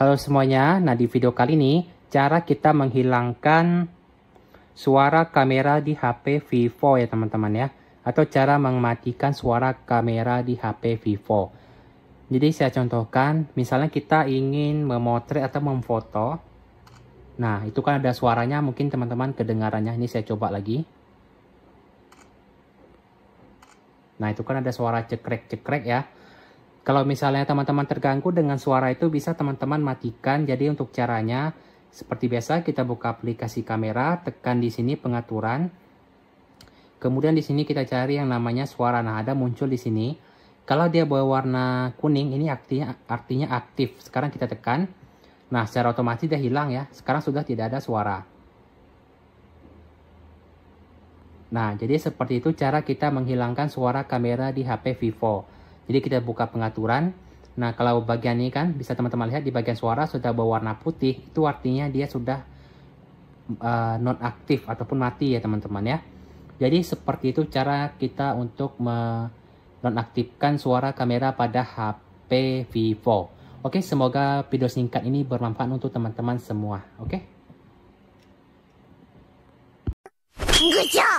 Halo semuanya, nah di video kali ini cara kita menghilangkan suara kamera di HP Vivo ya teman-teman ya atau cara mematikan suara kamera di HP Vivo. Jadi saya contohkan, misalnya kita ingin memotret atau memfoto. Nah, itu kan ada suaranya, mungkin teman-teman kedengarannya. Ini saya coba lagi. Nah, itu kan ada suara cekrek-cekrek ya. Kalau misalnya teman-teman terganggu dengan suara itu bisa teman-teman matikan. Jadi untuk caranya seperti biasa kita buka aplikasi kamera, tekan di sini pengaturan. Kemudian di sini kita cari yang namanya suara. Nah, ada muncul di sini. Kalau dia berwarna kuning ini artinya artinya aktif. Sekarang kita tekan. Nah, secara otomatis dia hilang ya. Sekarang sudah tidak ada suara. Nah, jadi seperti itu cara kita menghilangkan suara kamera di HP Vivo. Jadi kita buka pengaturan. Nah kalau bagian ini kan bisa teman-teman lihat di bagian suara sudah berwarna putih. Itu artinya dia sudah uh, eh, non aktif ataupun mati ya teman-teman ya. Jadi seperti itu cara kita untuk menonaktifkan suara kamera pada HP Vivo. Oke, semoga video singkat ini bermanfaat untuk teman-teman semua. Oke. Good job.